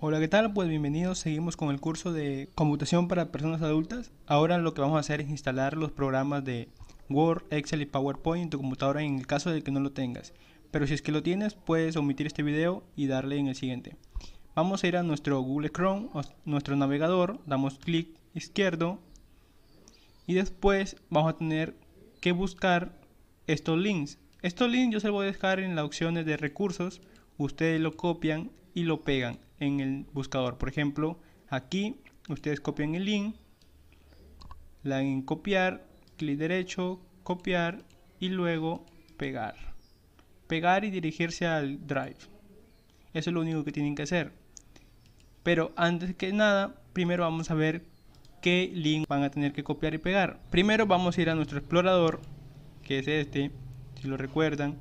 Hola, ¿qué tal? Pues bienvenidos. Seguimos con el curso de computación para personas adultas. Ahora lo que vamos a hacer es instalar los programas de Word, Excel y PowerPoint en tu computadora en el caso de que no lo tengas. Pero si es que lo tienes, puedes omitir este video y darle en el siguiente. Vamos a ir a nuestro Google Chrome, nuestro navegador, damos clic izquierdo y después vamos a tener que buscar estos links. Estos links yo se los voy a dejar en las opciones de recursos. Ustedes lo copian y lo pegan en el buscador. Por ejemplo, aquí ustedes copian el link, le en copiar, clic derecho, copiar y luego pegar. Pegar y dirigirse al drive. Eso es lo único que tienen que hacer. Pero antes que nada, primero vamos a ver qué link van a tener que copiar y pegar. Primero vamos a ir a nuestro explorador, que es este, si lo recuerdan.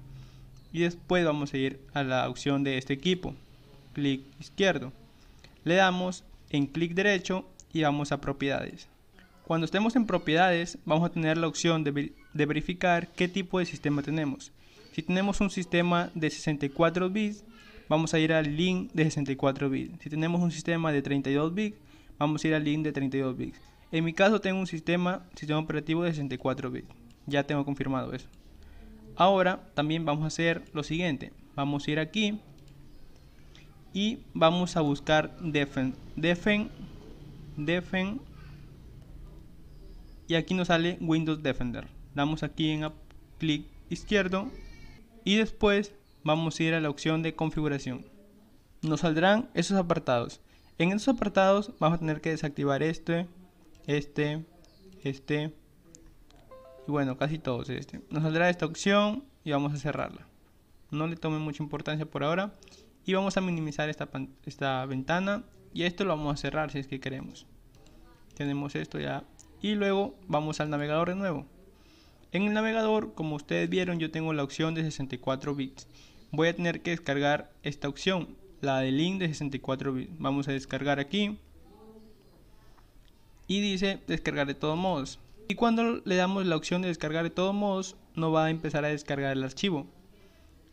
Y después vamos a ir a la opción de este equipo clic izquierdo. Le damos en clic derecho y vamos a propiedades. Cuando estemos en propiedades vamos a tener la opción de, verificar qué tipo de sistema tenemos. Si tenemos un sistema de 64 bits, vamos a ir al link de 64 bits. Si tenemos un sistema de 32 bits, vamos a ir al link de 32 bits. En mi caso tengo un sistema, sistema operativo de 64 bits. Ya tengo confirmado eso. Ahora también vamos a hacer lo siguiente. Vamos a ir aquí y vamos a buscar defen defen defen y aquí nos sale Windows Defender damos aquí en clic izquierdo y después vamos a ir a la opción de configuración nos saldrán esos apartados en esos apartados vamos a tener que desactivar este este este y bueno casi todos este nos saldrá esta opción y vamos a cerrarla no le tome mucha importancia por ahora y vamos a minimizar esta, ventana y esto lo vamos a cerrar si es que queremos tenemos esto ya y luego vamos al navegador de nuevo en el navegador como ustedes vieron yo tengo la opción de 64 bits voy a tener que descargar esta opción la de link de 64 bits vamos a descargar aquí y dice descargar de todos modos y cuando le damos la opción de descargar de todos modos no va a empezar a descargar el archivo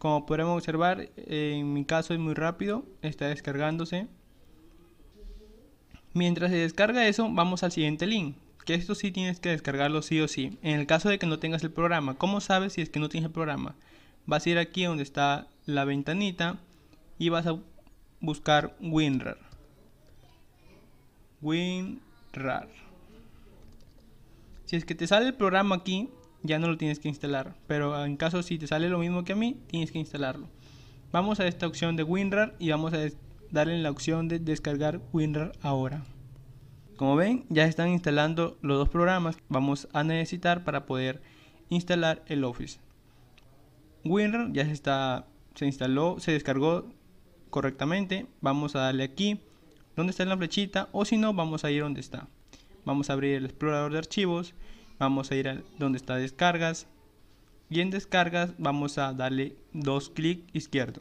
como podemos observar, en mi caso es muy rápido, está descargándose. Mientras se descarga eso, vamos al siguiente link, que esto sí tienes que descargarlo sí o sí. En el caso de que no tengas el programa, ¿cómo sabes si es que no tienes el programa? Vas a ir aquí donde está la ventanita y vas a buscar WinRAR. WinRAR. Si es que te sale el programa aquí, ya no lo tienes que instalar. Pero en caso si te sale lo mismo que a mí, tienes que instalarlo. Vamos a esta opción de WinRAR y vamos a darle la opción de descargar WinRAR ahora. Como ven, ya están instalando los dos programas que vamos a necesitar para poder instalar el Office. WinRAR ya se, instaló, se descargó correctamente. Vamos a darle aquí donde está la flechita o si no, vamos a ir donde está. Vamos a abrir el explorador de archivos vamos a ir a donde está descargas y en descargas vamos a darle dos clic izquierdo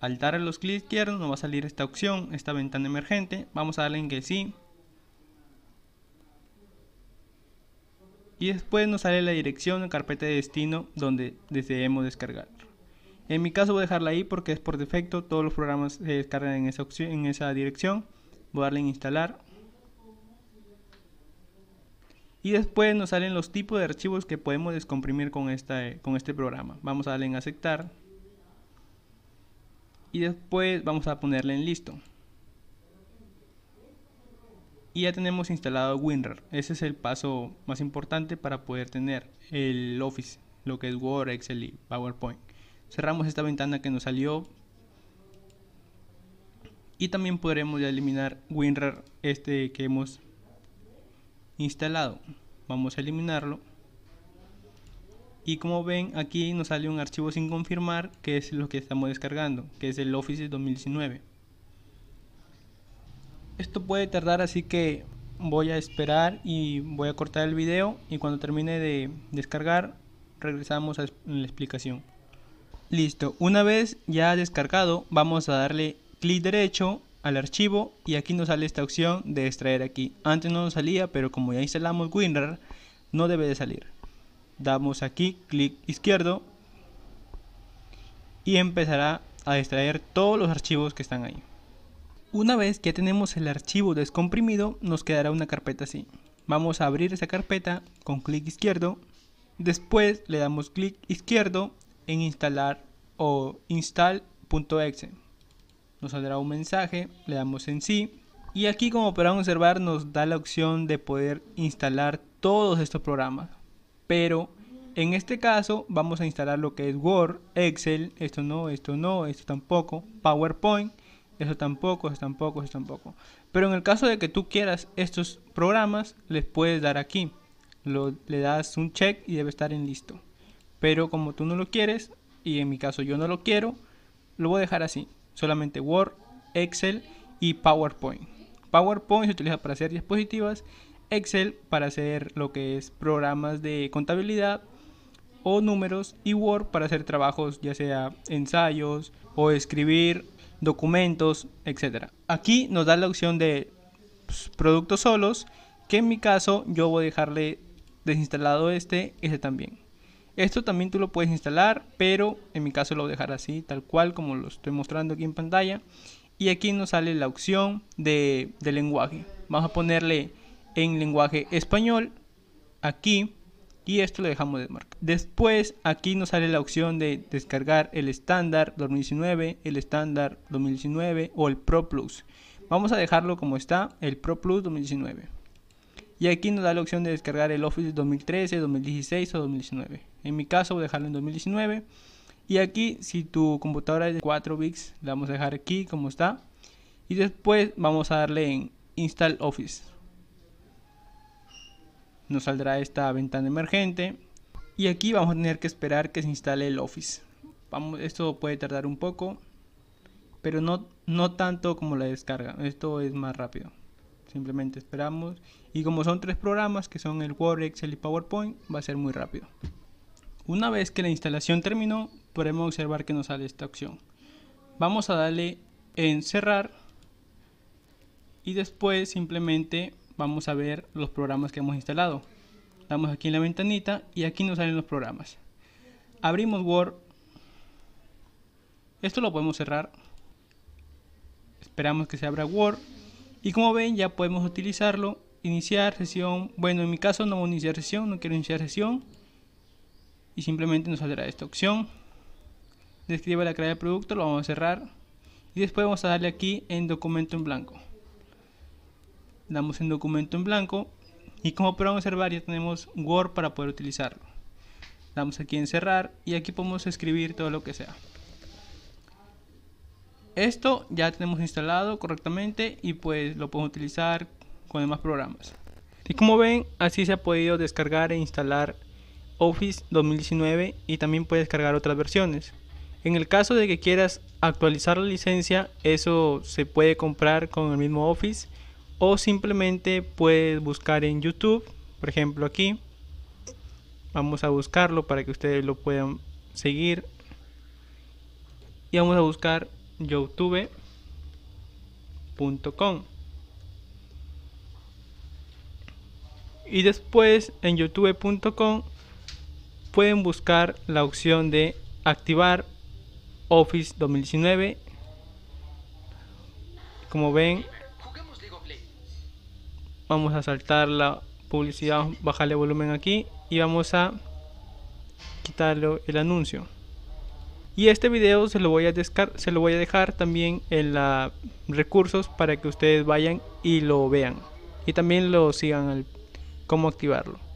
al darle los clics izquierdos nos va a salir esta opción, esta ventana emergente. Vamos a darle en que sí. Y después nos sale la dirección de carpeta de destino donde deseemos descargar. En mi caso voy a dejarla ahí porque es por defecto, todos los programas se descargan en esa, en esa dirección. Voy a darle en instalar y después nos salen los tipos de archivos que podemos descomprimir con, esta, eh, con este programa. Vamos a darle en aceptar y después vamos a ponerle en listo. Y ya tenemos instalado WinRAR. Ese es el paso más importante para poder tener el Office, lo que es Word, Excel y PowerPoint. Cerramos esta ventana que nos salió. Y también podremos eliminar WinRAR este que hemos instalado vamos a eliminarlo y como ven aquí nos sale un archivo sin confirmar que es lo que estamos descargando que es el Office 2019 esto puede tardar así que voy a esperar y voy a cortar el video y cuando termine de descargar regresamos a la explicación listo una vez ya descargado vamos a darle clic derecho al archivo y aquí nos sale esta opción de extraer aquí. Antes no nos salía, pero como ya instalamos WinRAR, no debe de salir. Damos aquí, clic izquierdo y empezará a extraer todos los archivos que están ahí. Una vez que tenemos el archivo descomprimido, nos quedará una carpeta así. Vamos a abrir esa carpeta con clic izquierdo. Después le damos clic izquierdo en instalar o install.exe nos saldrá un mensaje, le damos en sí y aquí como podrán observar nos da la opción de poder instalar todos estos programas. Pero en este caso vamos a instalar lo que es Word, Excel, esto no, esto no, esto tampoco, PowerPoint, eso tampoco, esto tampoco, esto tampoco. Pero en el caso de que tú quieras estos programas, les puedes dar aquí. le das un check y debe estar en listo. Pero como tú no lo quieres, y en mi caso yo no lo quiero, lo voy a dejar así solamente Word, Excel y PowerPoint. PowerPoint se utiliza para hacer diapositivas, Excel para hacer lo que es programas de contabilidad o números y Word para hacer trabajos ya sea ensayos o escribir documentos, etc. Aquí nos da la opción de pues, productos solos, que en mi caso yo voy a dejarle desinstalado este, este también. Esto también tú lo puedes instalar, pero en mi caso lo voy a dejar así, tal cual como lo estoy mostrando aquí en pantalla. Y aquí nos sale la opción de, lenguaje. Vamos a ponerle en lenguaje español, aquí, y esto lo dejamos de marca. Después aquí nos sale la opción de descargar el estándar 2019, el estándar 2019 o el Pro Plus. Vamos a dejarlo como está, el Pro Plus 2019. Y aquí nos da la opción de descargar el Office 2013, 2016 o 2019. En mi caso voy a dejarlo en 2019. Y aquí si tu computadora es de 4 bits, la vamos a dejar aquí como está. Y después vamos a darle en Install Office. Nos saldrá esta ventana emergente. Y aquí vamos a tener que esperar que se instale el Office. Vamos, esto puede tardar un poco pero no, no tanto como la descarga. Esto es más rápido. Simplemente esperamos. Y como son tres programas que son el Word, Excel y PowerPoint, va a ser muy rápido. Una vez que la instalación terminó, podemos observar que nos sale esta opción. Vamos a darle en cerrar y después simplemente vamos a ver los programas que hemos instalado. Damos aquí en la ventanita y aquí nos salen los programas. Abrimos Word. Esto lo podemos cerrar. Esperamos que se abra Word y como ven ya podemos utilizarlo, iniciar sesión, bueno en mi caso no voy a iniciar sesión, no quiero iniciar sesión. Y simplemente nos saldrá esta opción. Describe la creación de producto, lo vamos a cerrar. Y después vamos a darle aquí en documento en blanco. Damos en documento en blanco. Y como podemos observar ya tenemos Word para poder utilizarlo. Damos aquí en cerrar y aquí podemos escribir todo lo que sea. Esto ya tenemos instalado correctamente y pues lo podemos utilizar con demás programas. Y como ven, así se ha podido descargar e instalar Office 2019 y también puedes cargar otras versiones. En el caso de que quieras actualizar la licencia, eso se puede comprar con el mismo Office o simplemente puedes buscar en YouTube, por ejemplo aquí. Vamos a buscarlo para que ustedes lo puedan seguir. Y vamos a buscar youtube.com y después en youtube.com pueden buscar la opción de activar Office 2019 como ven vamos a saltar la publicidad bajarle volumen aquí y vamos a quitarle el anuncio y este video se lo voy a, descar se lo voy a dejar también en la recursos para que ustedes vayan y lo vean. Y también lo sigan al cómo activarlo.